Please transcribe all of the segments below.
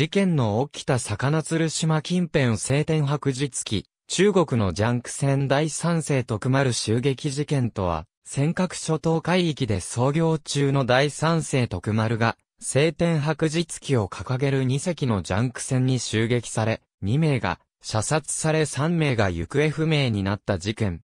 事件の起きた魚鶴島近辺晴天白日記、中国のジャンク船第三世徳丸襲撃事件とは、尖閣諸島海域で操業中の第三世徳丸が、晴天白日記を掲げる2隻のジャンク船に襲撃され、2名が射殺され3名が行方不明になった事件。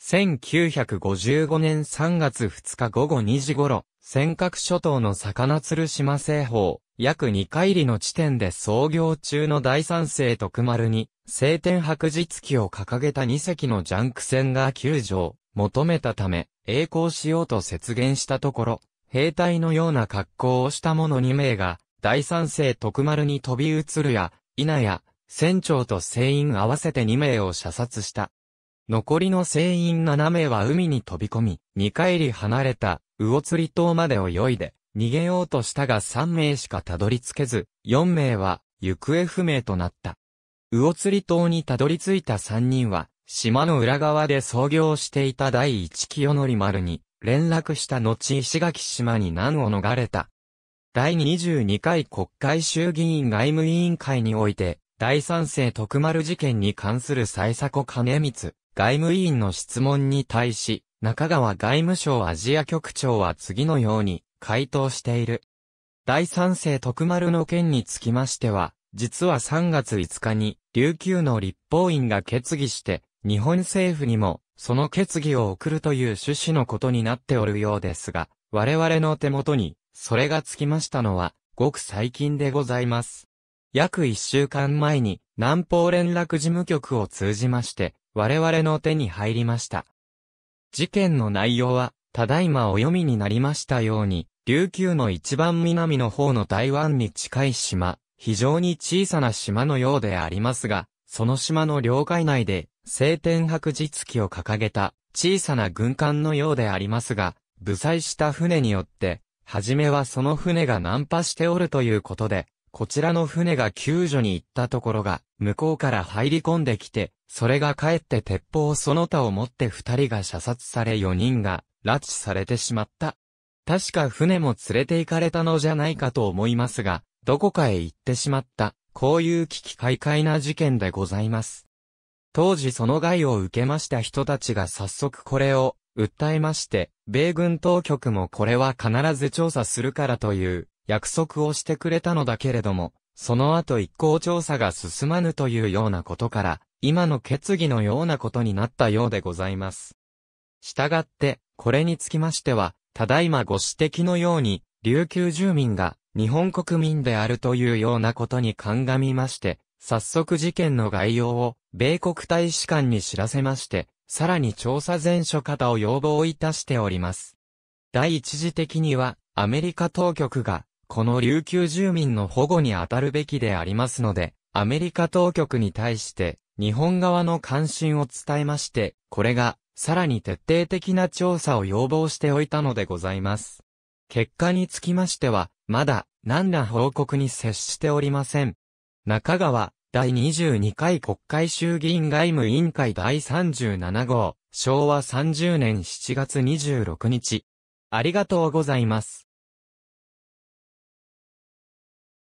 1955年3月2日午後2時頃、尖閣諸島の魚鶴島西方、約2回りの地点で創業中の第三世徳丸に、晴天白日記を掲げた2隻のジャンク船が救助を求めたため、栄光しようと雪原したところ、兵隊のような格好をした者2名が、第三世徳丸に飛び移るや、否や、船長と船員合わせて2名を射殺した。残りの船員7名は海に飛び込み、2海里離れた魚釣島まで泳いで、逃げようとしたが3名しかたどり着けず、4名は行方不明となった。魚釣島にたどり着いた3人は、島の裏側で創業していた第一清則丸に連絡した後石垣島に難を逃れた。第22回国会衆議院外務委員会において、第三世徳丸事件に関する最古金光、外務委員の質問に対し、中川外務省アジア局長は次のように回答している。第三世徳丸の件につきましては、実は3月5日に、琉球の立法院が決議して、日本政府にも、その決議を送るという趣旨のことになっておるようですが、我々の手元に、それがつきましたのは、ごく最近でございます。約1週間前に、南方連絡事務局を通じまして、我々の手に入りました。事件の内容は、ただいまお読みになりましたように、琉球の一番南の方の台湾に近い島、非常に小さな島のようでありますが、その島の領海内で、聖天白日記を掲げた小さな軍艦のようでありますが、部載した船によって、はじめはその船が難破しておるということで、こちらの船が救助に行ったところが、向こうから入り込んできて、それが帰って鉄砲その他を持って二人が射殺され四人が、拉致されてしまった、確か船も連れて行かれたのじゃないかと思いますが、どこかへ行ってしまった、こういう危機快快な事件でございます。当時その害を受けました人たちが早速これを訴えまして、米軍当局もこれは必ず調査するからという約束をしてくれたのだけれども、その後一向調査が進まぬというようなことから、今の決議のようなことになったようでございます。したがって、これにつきましては、ただいまご指摘のように、琉球住民が日本国民であるというようなことに鑑みまして、早速事件の概要を米国大使館に知らせまして、さらに調査前書方を要望いたしております。第一次的には、アメリカ当局が、この琉球住民の保護に当たるべきでありますので、アメリカ当局に対して、日本側の関心を伝えまして、これがさらに徹底的な調査を要望しておいたのでございます。結果につきましては、まだ、何ら報告に接しておりません。中川、第22回国会衆議院外務委員会第37号、昭和30年7月26日。ありがとうございます。